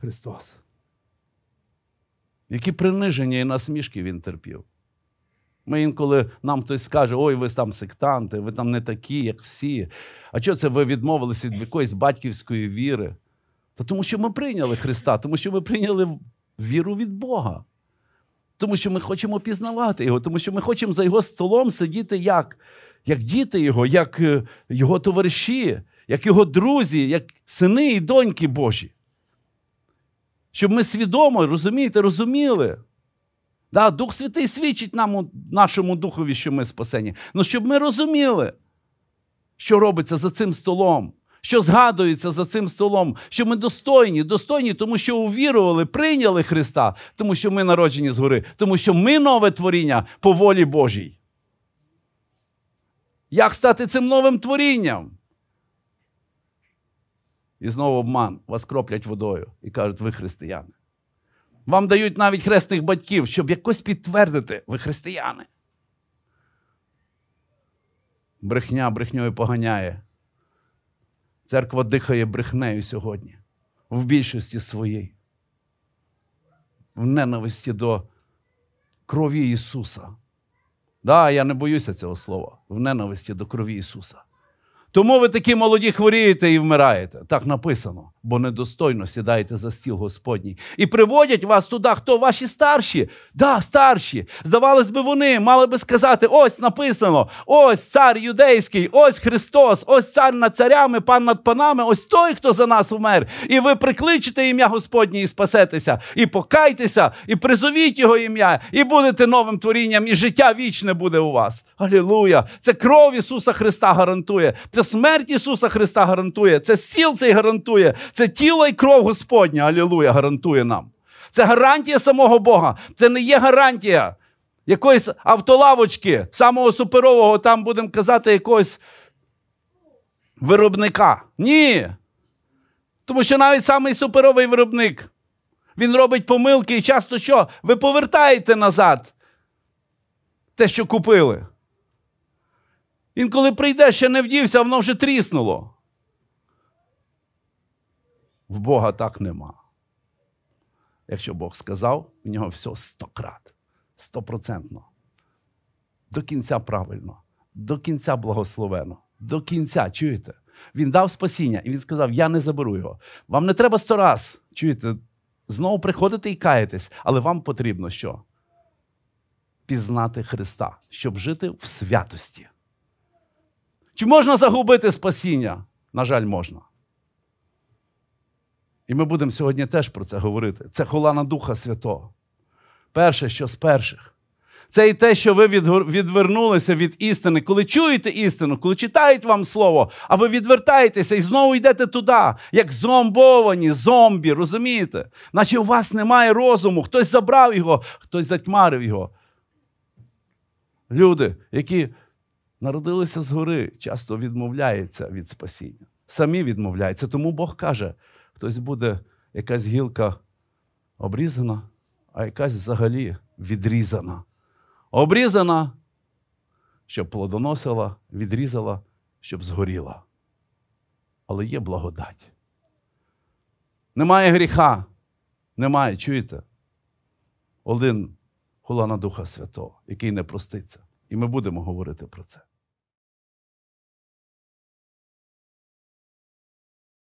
Христос. Які приниження і насмішки Він терпів. Ми інколи нам хтось скаже, ой, ви там сектанти, ви там не такі, як всі. А чого це ви відмовилися від якоїсь батьківської віри? Та тому що ми прийняли Христа, тому що ми прийняли віру від Бога. Тому що ми хочемо пізнавати Його, тому що ми хочемо за Його столом сидіти як як діти Його, як е, Його товариші, як Його друзі, як сини і доньки Божі щоб ми свідомо розумієте, розуміли. Да, Дух Святий свідчить нам, нашому духові, що ми спасені. Ну щоб ми розуміли, що робиться за цим столом, що згадується за цим столом, що ми достойні, достойні, тому що увірували, прийняли Христа, тому що ми народжені згори, тому що ми нове творіння по волі Божій. Як стати цим новим творінням? І знову обман вас кроплять водою і кажуть, ви християни. Вам дають навіть хресних батьків, щоб якось підтвердити, ви християни. Брехня брехньою поганяє. Церква дихає брехнею сьогодні, в більшості своїй, в ненависті до крові Ісуса. Так, да, я не боюся цього слова, в ненависті до крові Ісуса. Тому ви такі молоді хворієте і вмираєте. Так написано, бо недостойно сідаєте за стіл Господній. І приводять вас туди, хто ваші старші. Да, старші. Здавалось би, вони мали би сказати: ось написано, ось цар юдейський, ось Христос, ось цар над царями, пан над панами, ось той, хто за нас вмер. І ви прикличете ім'я Господнє і спасетеся, і покайтеся, і призовіть його ім'я, і будете новим творінням, і життя вічне буде у вас. Алілуя! Це кров Ісуса Христа гарантує. Це це смерть Ісуса Христа гарантує, це сіл цей гарантує, це тіло і кров Господня. Алілуя, гарантує нам. Це гарантія самого Бога. Це не є гарантія якоїсь автолавочки, самого суперового, там будемо казати, якогось виробника. Ні. Тому що навіть самий суперовий виробник, він робить помилки і часто що? Ви повертаєте назад те, що купили. Він коли прийде, ще не вдівся, воно вже тріснуло. В Бога так нема. Якщо Бог сказав, в нього все стократ стопроцентно. До кінця правильно, до кінця благословено, до кінця, чуєте? Він дав спасіння і він сказав: Я не заберу його. Вам не треба сто раз, чуєте, знову приходите і каєтесь, але вам потрібно що? Пізнати Христа, щоб жити в святості. Чи можна загубити спасіння? На жаль, можна. І ми будемо сьогодні теж про це говорити. Це холана Духа Святого. Перше, що з перших. Це і те, що ви відвернулися від істини, коли чуєте істину, коли читають вам слово, а ви відвертаєтеся і знову йдете туди, як зомбовані, зомбі, розумієте? Наче у вас немає розуму, хтось забрав його, хтось затьмарив його. Люди, які народилися згори, часто відмовляються від спасіння. Самі відмовляються. Тому Бог каже, хтось буде якась гілка обрізана, а якась взагалі відрізана. Обрізана, щоб плодоносила, відрізала, щоб згоріла. Але є благодать. Немає гріха. Немає, чуєте? Один хула Духа Святого, який не проститься. І ми будемо говорити про це.